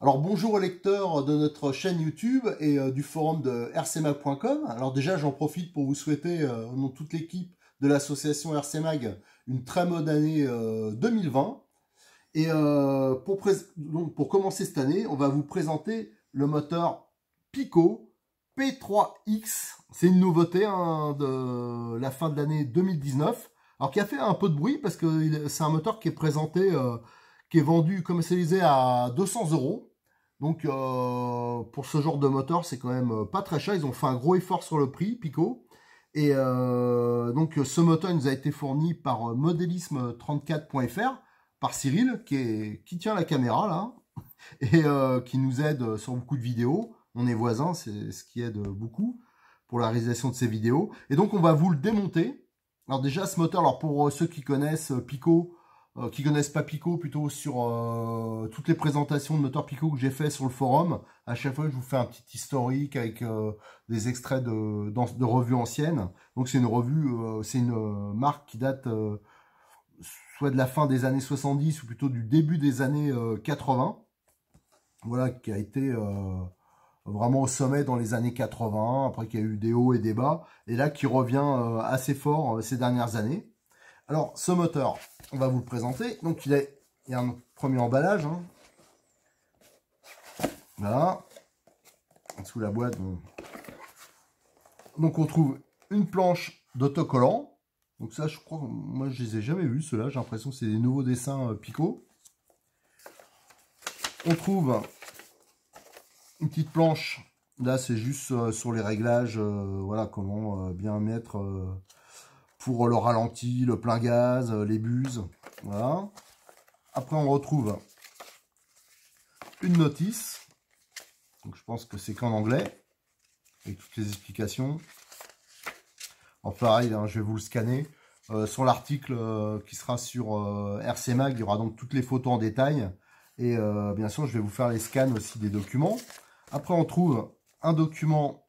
Alors bonjour aux lecteurs de notre chaîne YouTube et euh, du forum de rcmag.com. Alors déjà j'en profite pour vous souhaiter euh, au nom de toute l'équipe de l'association RCMag une très bonne année 2020. Euh, et euh, pour, commencer cette année, on va vous présenter le moteur Pico P3X. C'est une nouveauté hein, de la fin de l'année 2019. Alors qui a fait un peu de bruit parce que c'est un moteur qui est présenté, euh, qui est vendu commercialisé à 200 euros. Donc euh, pour ce genre de moteur, c'est quand même pas très cher. Ils ont fait un gros effort sur le prix, Pico. Et donc ce moteur nous a été fourni par modélisme34.fr par Cyril, qui, tient la caméra là, et euh, qui nous aide sur beaucoup de vidéos. On est voisins, c'est ce qui aide beaucoup pour la réalisation de ces vidéos. Et donc on va vous le démonter. Alors déjà ce moteur, alors pour euh, ceux qui connaissent euh, Pico, qui connaissent pas Pico plutôt sur toutes les présentations de moteur Pico que j'ai fait sur le forum, à chaque fois je vous fais un petit historique avec des extraits de revues anciennes. Donc c'est une revue, c'est une marque qui date soit de la fin des années 70 ou plutôt du début des années 80. Euh, voilà, qui a été euh, vraiment au sommet dans les années 80, après qu'il y a eu des hauts et des bas, et là qui revient euh, assez fort ces dernières années. Alors ce moteur, on va vous le présenter. Donc il, est y a un premier emballage. Hein. Voilà. Sous la boîte. Donc on trouve une planche d'autocollant donc ça, je crois, moi je les ai jamais vus, ceux-là. J'ai l'impression que c'est des nouveaux dessins euh, Pico. On trouve une petite planche. Là, c'est juste euh, sur les réglages, euh, voilà, comment bien mettre pour le ralenti, le plein gaz, les buses, voilà. Après, on retrouve une notice. Donc, je pense que c'est qu'en anglais, avec toutes les explications pareil, hein, je vais vous le scanner. Euh, sur l'article euh, qui sera sur euh, RCMAG. RC il y aura donc toutes les photos en détail. Et bien sûr, je vais vous faire les scans aussi des documents. Après, on trouve un document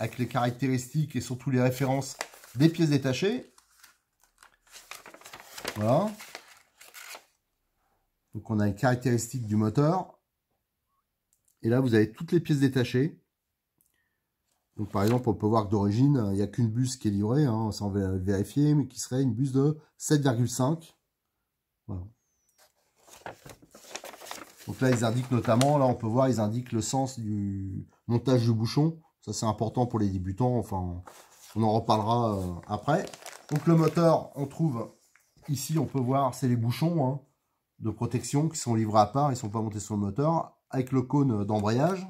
avec les caractéristiques et surtout les références des pièces détachées. Voilà. Donc, on a les caractéristiques du moteur. Et là, vous avez toutes les pièces détachées par exemple, on peut voir que d'origine, euh, il n'y a qu'une buse qui est livrée, on hein, sans vérifier, mais qui serait une buse de 7,5. Donc là, ils indiquent notamment, là, on peut voir, ils indiquent le sens du montage du bouchon. Ça, c'est important pour les débutants. Enfin, on en reparlera euh, après. Donc le moteur, on trouve ici, on peut voir, c'est les bouchons hein, de protection qui sont livrés à part. Ils ne sont pas montés sur le moteur. Avec le cône d'embrayage.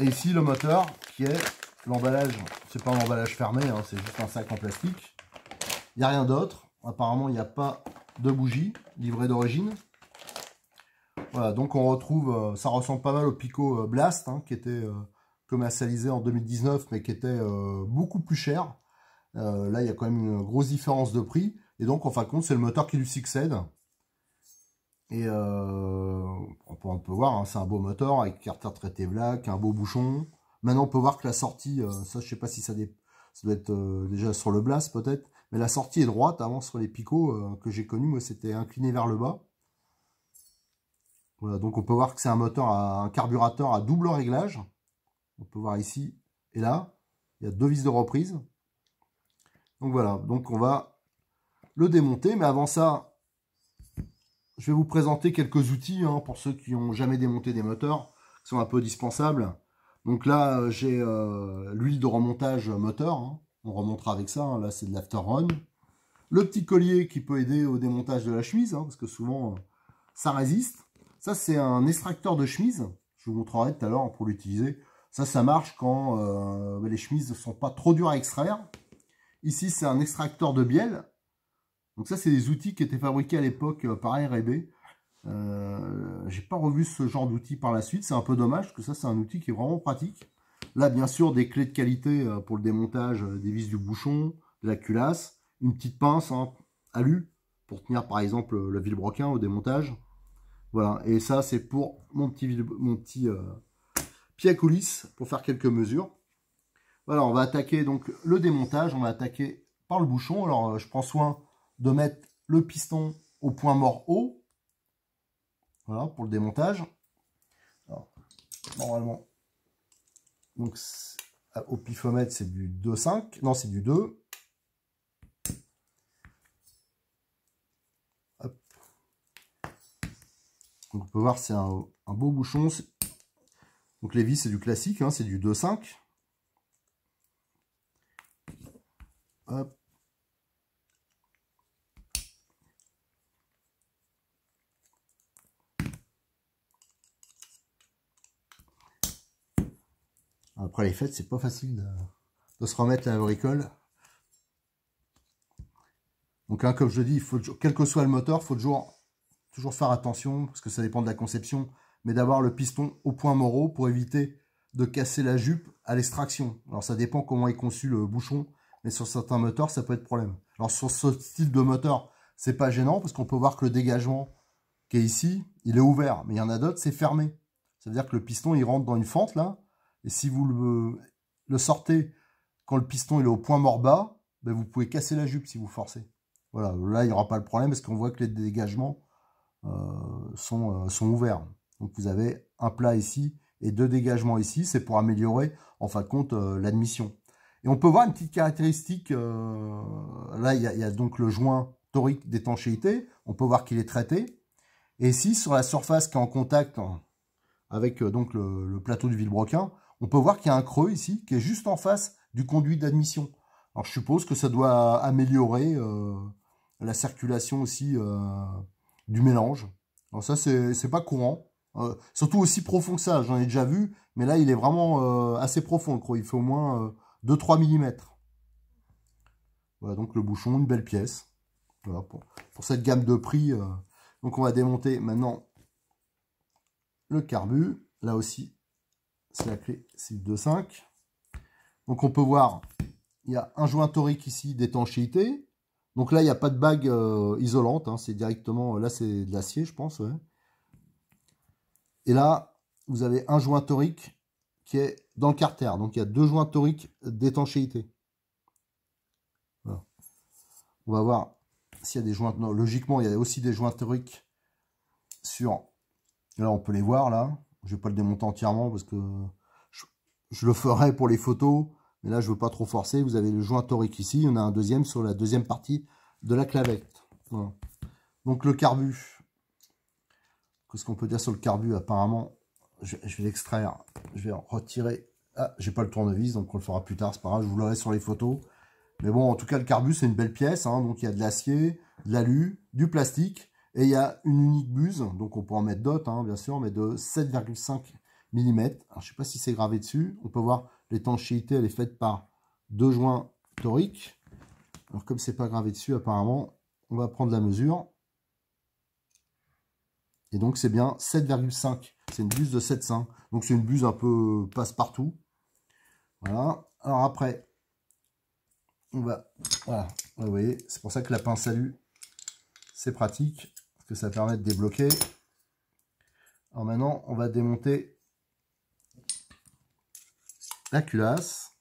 Et ici, le moteur qui est l'emballage. C'est pas un emballage fermé, hein, c'est juste un sac en plastique. Il n'y a rien d'autre. Apparemment, il n'y a pas de bougie livrée d'origine. Voilà, donc on retrouve, euh, ça ressemble pas mal au Pico euh, Blast, hein, qui était euh, commercialisé en 2019, mais qui était beaucoup plus cher. là, il y a quand même une grosse différence de prix. Et donc, en fin de compte, c'est le moteur qui lui succède. Et euh, on, peut, voir, hein, c'est un beau moteur avec carter traité black, un beau bouchon. Maintenant, on peut voir que la sortie, euh, ça, je sais pas si ça, doit être euh, déjà sur le blast peut-être, mais la sortie est droite. Avant, sur les picots que j'ai connus, moi, c'était incliné vers le bas. Voilà, donc on peut voir que c'est un moteur, à, un carburateur à double réglage. On peut voir ici et là, il y a deux vis de reprise. Donc voilà, donc on va le démonter. Mais avant ça, je vais vous présenter quelques outils hein, pour ceux qui n'ont jamais démonté des moteurs, qui sont un peu dispensables. Donc là, euh, j'ai euh, l'huile de remontage moteur. Hein. On remontera avec ça. Hein. Là, c'est de l'after Le petit collier qui peut aider au démontage de la chemise, parce que souvent, euh, ça résiste. Ça, c'est un extracteur de chemise. Je vous montrerai tout à l'heure pour l'utiliser. Ça, ça marche quand les chemises ne sont pas trop dures à extraire. Ici, c'est un extracteur de bielle. Donc ça, c'est des outils qui étaient fabriqués à l'époque euh, par R&B. Euh, J'ai pas revu ce genre d'outils par la suite. C'est un peu dommage parce que ça, c'est un outil qui est vraiment pratique. Là, bien sûr, des clés de qualité euh, pour le démontage euh, des vis du bouchon, de la culasse, une petite pince à hein, alu pour tenir par exemple le vilebrequin au démontage. Voilà, et ça c'est pour mon petit, mon petit pied à coulisses pour faire quelques mesures. Voilà, on va attaquer donc le démontage, on va attaquer par le bouchon. Alors je prends soin de mettre le piston au point mort haut. Voilà, pour le démontage. Alors, normalement, donc euh, au pifomètre, c'est du 2,5. Non, c'est du 2. Hop. Donc, on peut voir, c'est un, beau bouchon. Donc les vis, c'est du classique, hein, c'est du 2,5. Hop. Après les fêtes, c'est pas facile de, se remettre à la bricole. Donc hein, comme je dis, quel que soit le moteur, il faut toujours, faire attention, parce que ça dépend de la conception, mais d'avoir le piston au point moraux pour éviter de casser la jupe à l'extraction. Alors ça dépend comment est conçu le bouchon, mais sur certains moteurs, ça peut être problème. Alors sur ce style de moteur, c'est pas gênant, parce qu'on peut voir que le dégagement qui est ici, il est ouvert, mais il y en a d'autres, c'est fermé. Ça veut dire que le piston, il rentre dans une fente là, et si vous le, sortez quand le piston est au point mort bas, ben, vous pouvez casser la jupe si vous forcez. Voilà, là, il n'y aura pas le problème parce qu'on voit que les dégagements euh, euh, sont, ouverts. Donc, vous avez un plat ici et deux dégagements ici. C'est pour améliorer, en fin de compte, euh, l'admission. Et on peut voir une petite caractéristique. là, il y, a donc le joint torique d'étanchéité. On peut voir qu'il est traité. Et ici, sur la surface qui est en contact hein, avec donc le, le plateau du Villebroquin, on peut voir qu'il y a un creux ici qui est juste en face du conduit d'admission. Alors je suppose que ça doit améliorer euh, la circulation aussi euh, du mélange. Alors ça c'est pas courant, euh, surtout aussi profond que ça, j'en ai déjà vu, mais là il est vraiment assez profond le creux, il fait au moins 2-3 mm. Voilà donc le bouchon, une belle pièce. Voilà pour, pour cette gamme de prix. donc on va démonter maintenant le carbu. Là aussi c'est la clé, 2,5. Donc on peut voir, il y a un joint torique ici d'étanchéité. Donc là, il n'y a pas de bague euh, isolante, hein, c'est directement, là c'est de l'acier, je pense. Et là, vous avez un joint torique qui est dans le carter. Donc il y a deux joints toriques d'étanchéité. On va voir s'il y a des joints. logiquement, il y a aussi des joints toriques sur. Là, on peut les voir là. Je ne vais pas le démonter entièrement parce que je, le ferai pour les photos. Mais là, je ne veux pas trop forcer. Vous avez le joint torique ici. On a un deuxième sur la deuxième partie de la clavette. Donc le carbu. Qu'est-ce qu'on peut dire sur le carbu Apparemment, je, vais l'extraire. Je vais en retirer. Ah, j'ai pas le tournevis, donc on le fera plus tard. C'est pas grave, je vous l'aurai sur les photos. Mais bon, en tout cas, le carbu, c'est une belle pièce. Hein. donc il y a de l'acier, de l'alu, du plastique. Et il y a une unique buse, donc on peut en mettre d'autres, hein, bien sûr, mais de 7,5 mm. je ne sais pas si c'est gravé dessus. On peut voir l'étanchéité, elle est faite par deux joints toriques. Alors, comme n'est pas gravé dessus, apparemment, on va prendre la mesure. Et donc, c'est bien 7,5. C'est une buse de 7,5. Donc, c'est une buse un peu passe-partout. Voilà. Alors, après, on va... Voilà, vous voyez, c'est pour ça que la pince à c'est pratique que ça permet de débloquer. Alors maintenant, on va démonter la culasse.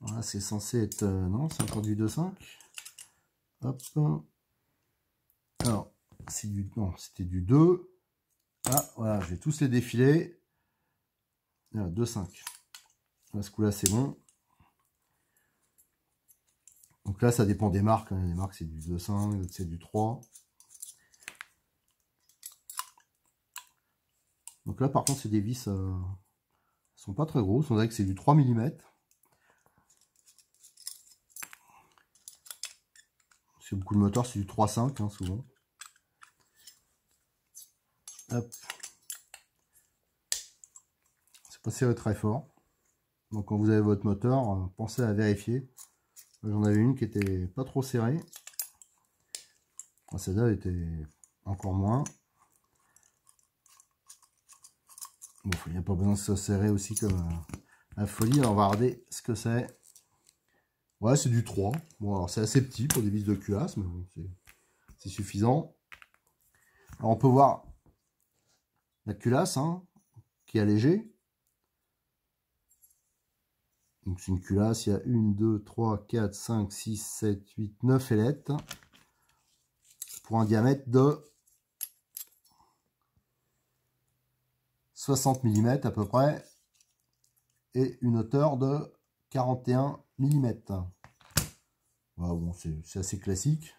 Voilà, c'est censé être... Euh, non, c'est encore du 2.5. Hop. Alors, c'est du... Non, c'était du 2. Ah, voilà, j'ai tous les défilés 2.5. Là, ce coup-là, c'est bon. Donc là, ça dépend des marques. Hein. Les marques, c'est du 2.5, c'est du 3. Donc là, par contre, c'est des vis... Euh, sont pas très grosses. On dirait que c'est du 3 mm. C'est beaucoup de moteur c'est du 3.5 hein, souvent. Hop. C'est pas serré très fort. Donc quand vous avez votre moteur, euh, pensez à vérifier. J'en avais une qui était pas trop serrée. Celle-là était encore moins. il n'y a pas besoin de se serrer aussi comme la folie. Alors, on va regarder ce que c'est. Ouais, c'est du 3. Bon, alors c'est assez petit pour des vis de culasse. mais bon, c'est suffisant. Alors, on peut voir la culasse, hein, qui est allégée. Donc c'est une culasse, il y a 1, 2, 3, 4, 5, 6, 7, 8, 9 ailettes pour un diamètre de 60 mm à peu près et une hauteur de 41 mm. bon, c'est assez classique.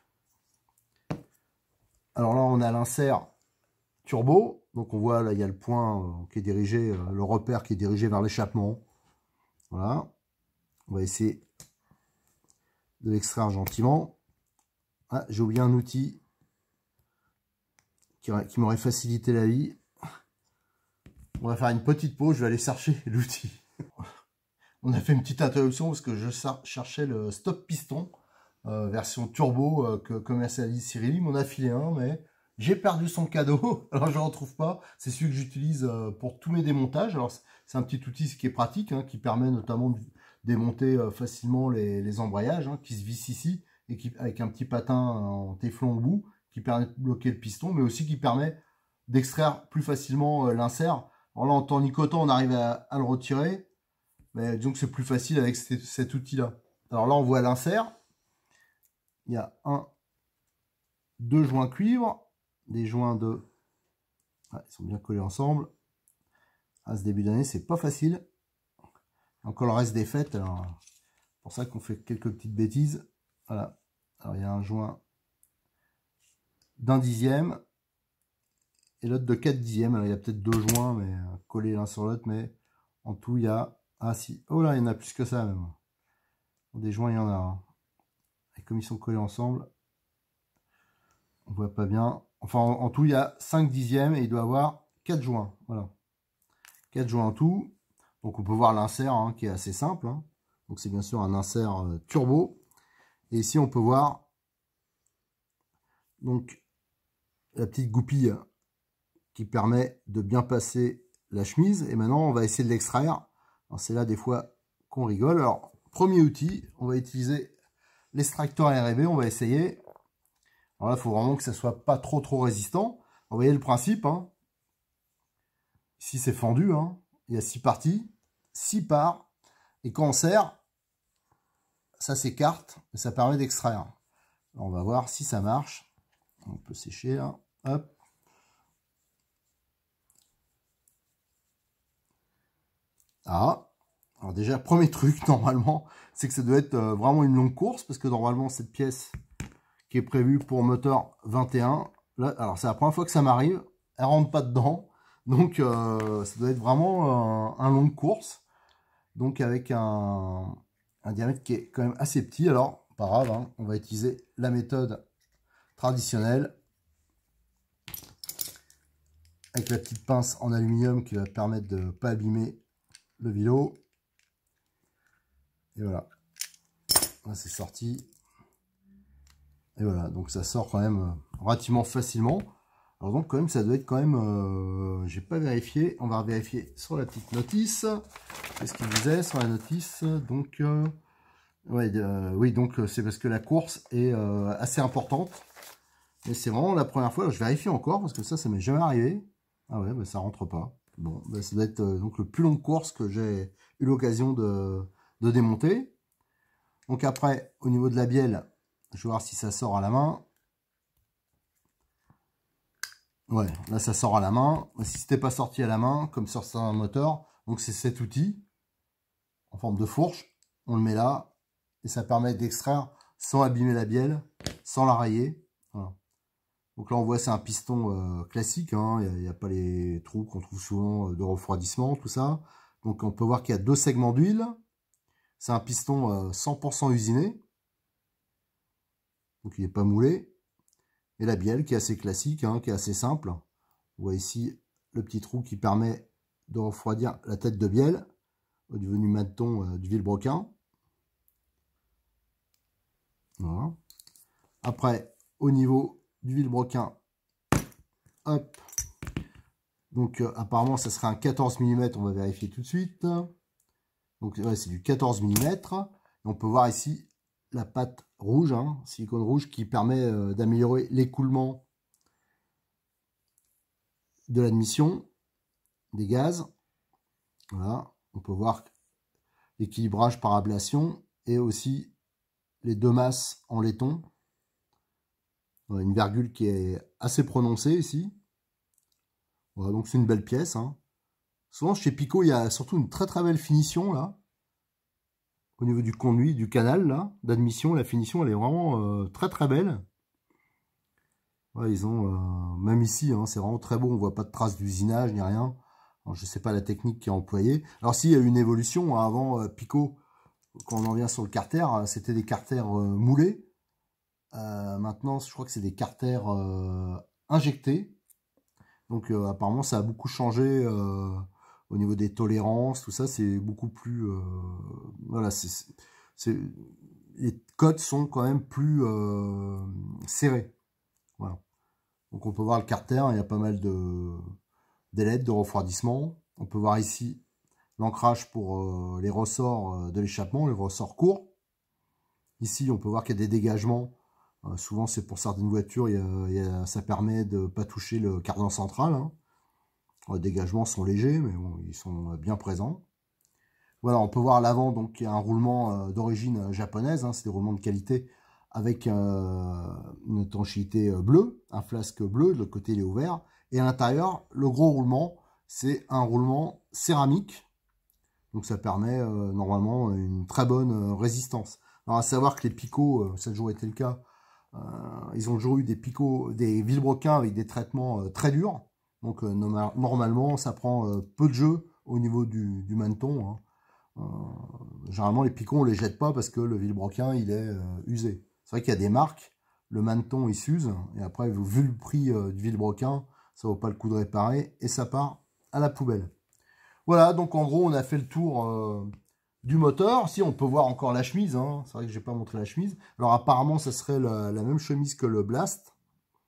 Alors là, on a l'insert turbo. Donc on voit, là, il y a le point euh, qui est dirigé, euh, le repère qui est dirigé vers l'échappement. Voilà. On va essayer de l'extraire gentiment. Ah, j'ai oublié un outil qui, qui m'aurait facilité la vie. On va faire une petite pause, je vais aller chercher l'outil. On a fait une petite interruption parce que je cherchais le stop piston euh, version turbo euh, que commercialise Cyril. Mon m'en a filé un, mais j'ai perdu son cadeau. Alors je ne retrouve pas. C'est celui que j'utilise euh, pour tous mes démontages. Alors c'est un petit outil qui est pratique, hein, qui permet notamment de démonter facilement les, embrayages hein, qui se vissent ici et qui, avec un petit patin en téflon au bout qui permet de bloquer le piston, mais aussi qui permet d'extraire plus facilement l'insert en l'entend nicotant, on arrive à, le retirer. Mais disons que c'est plus facile avec cet, outil-là. Alors là, on voit l'insert. Il y a un, deux joints cuivre, des joints de... Ah, ils sont bien collés ensemble. À ce début d'année, c'est pas facile. Encore le reste des fêtes, alors pour ça qu'on fait quelques petites bêtises. Voilà. Alors il y a un joint d'un dixième, et l'autre de 4 dixièmes. Alors, il y a peut-être deux joints mais euh, collés l'un sur l'autre, mais en tout, il y a... Ah si, oh là, il y en a plus que ça même. Des joints, il y en a. Hein. Et comme ils sont collés ensemble, on voit pas bien. Enfin, en, tout, il y a 5 dixièmes et il doit avoir quatre joints. Voilà. quatre joints en tout. Donc, on peut voir l'insert hein, qui est assez simple. Hein. Donc, c'est bien sûr un insert euh, turbo. Et ici, on peut voir donc la petite goupille qui permet de bien passer la chemise. Et maintenant, on va essayer de l'extraire. C'est là des fois qu'on rigole. Alors, premier outil, on va utiliser l'extracteur RV On va essayer. Alors là, il faut vraiment que ça soit pas trop trop résistant. Vous voyez le principe. Hein Ici, c'est fendu. Hein il y a six parties, six parts. Et quand on serre, ça s'écarte et ça permet d'extraire. On va voir si ça marche. On peut sécher là. Hein. Hop. Ah, alors déjà, premier truc, normalement, c'est que ça doit être euh, vraiment une longue course, parce que normalement, cette pièce qui est prévue pour moteur 21, là, alors c'est la première fois que ça m'arrive, elle rentre pas dedans, donc euh, ça doit être vraiment euh, un, longue long course, donc avec un, diamètre qui est quand même assez petit, alors pas grave, hein, on va utiliser la méthode traditionnelle, avec la petite pince en aluminium qui va permettre de ne pas abîmer le vélo. Et voilà. Là, c'est sorti. Et voilà, donc ça sort quand même euh, relativement facilement. Alors donc quand même, ça doit être quand même... Euh, j'ai pas vérifié. On va vérifier sur la petite notice. Qu'est-ce qu'il disait sur la notice Donc... Euh, oui, donc c'est parce que la course est assez importante. Mais c'est vraiment la première fois. je vérifie encore parce que ça, ça m'est jamais arrivé. Ah ouais, mais bah, ça rentre pas. Bon, bah, ça doit être euh, donc le plus long course que j'ai eu l'occasion de, démonter. Donc après, au niveau de la bielle, je vais voir si ça sort à la main. Ouais, là ça sort à la main. Si c'était pas sorti à la main, comme sur certains moteurs, donc c'est cet outil en forme de fourche. On le met là et ça permet d'extraire sans abîmer la bielle, sans la rayer. Donc là, on voit, c'est un piston euh, classique. Hein. Il n'y a, pas les trous qu'on trouve souvent euh, de refroidissement, tout ça. Donc on peut voir qu'il y a deux segments d'huile. C'est un piston 100% euh, usiné. Donc il n'est pas moulé. Et la bielle qui est assez classique, hein, qui est assez simple. On voit ici le petit trou qui permet de refroidir la tête de bielle devenu maintenant du vilebrequin. Voilà. Après, au niveau du vilebrequin. Hop. Donc euh, apparemment, ça serait un 14 mm. On va vérifier tout de suite. Donc c'est du 14 mm. on peut voir ici la pâte rouge, hein, silicone rouge, qui permet euh, d'améliorer l'écoulement de l'admission des gaz. Voilà, on peut voir l'équilibrage par ablation et aussi les deux masses en laiton une virgule qui est assez prononcée ici. Voilà, donc c'est une belle pièce. Hein. Souvent chez Pico, il y a surtout une très très belle finition là. Au niveau du conduit, du canal là, d'admission, la finition elle est vraiment euh, très très belle. ils ont, euh, même ici, hein, c'est vraiment très beau, on voit pas de traces d'usinage ni rien. je ne sais pas la technique qui est employée. Alors s'il y a eu une évolution, hein, avant euh, Pico, quand on en vient sur le carter, c'était des carters moulés. Euh, maintenant, je crois que c'est des carters euh, injectés. Donc euh, apparemment, ça a beaucoup changé au niveau des tolérances, tout ça. C'est beaucoup plus... voilà, Les codes sont quand même plus serrés. Voilà. Donc on peut voir le carter, hein, il y a pas mal de des de refroidissement. On peut voir ici l'ancrage pour les ressorts de l'échappement, les ressorts courts. Ici, on peut voir qu'il y a des dégagements euh, souvent, c'est pour certaines voitures, ça permet de ne pas toucher le cardan central. Hein. Les dégagements sont légers, mais ils sont bien présents. Voilà, on peut voir l'avant, donc il y a un roulement euh, d'origine japonaise, hein. c'est des roulements de qualité avec euh, une étanchéité bleue, un flasque bleu, de l'autre côté il est ouvert, et à l'intérieur, le gros roulement, c'est un roulement céramique, donc ça permet normalement une très bonne résistance. Alors à savoir que les picots, ça a toujours été le cas, euh, ils ont toujours eu des picots, des vilebrequins avec des traitements euh, très durs. Donc euh, normalement, ça prend peu de jeu au niveau du, du menton. Hein. généralement, les picots, on les jette pas parce que le vilebrequin, il est usé. C'est vrai qu'il y a des marques, le menton, il s'use, et après, vu le prix du vilebrequin, ça vaut pas le coup de réparer, et ça part à la poubelle. Voilà, donc en gros, on a fait le tour du moteur. Si on peut voir encore la chemise, hein. c'est vrai que j'ai pas montré la chemise. Alors apparemment, ça serait la, même chemise que le Blast.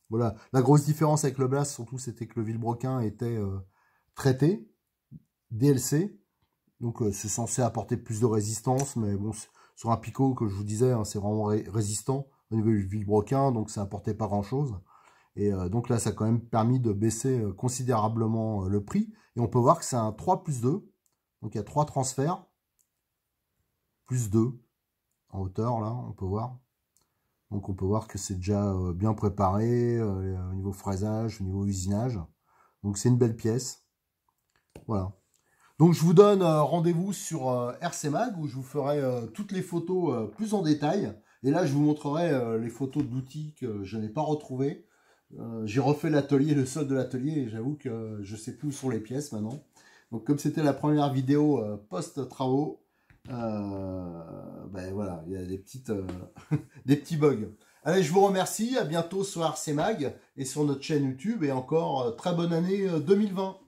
Voilà, la grosse différence avec le Blast, surtout, c'était que le vilebrequin était euh, traité, DLC. Donc euh, c'est censé apporter plus de résistance, mais bon, sur un picot que je vous disais, hein, c'est vraiment résistant au niveau du vilebrequin, donc ça apportait pas grand-chose. Et euh, donc là, ça a quand même permis de baisser considérablement le prix. Et on peut voir que c'est un 3 plus 2. Donc il y a trois transferts plus 2 en hauteur, là, on peut voir. Donc on peut voir que c'est déjà euh, bien préparé euh, au niveau fraisage, au niveau usinage. Donc c'est une belle pièce. Voilà. Donc je vous donne euh, rendez-vous sur RCMAG RC Mag où je vous ferai toutes les photos plus en détail. Et là, je vous montrerai les photos d'outils que je n'ai pas retrouvés. J'ai refait l'atelier, le sol de l'atelier, et j'avoue que je ne sais plus où sont les pièces maintenant. Donc comme c'était la première vidéo post-travaux, euh, ben voilà, il y a des, petites, euh, des petits bugs. Allez, je vous remercie. À bientôt sur RC et sur notre chaîne YouTube. Et encore, euh, très bonne année 2020.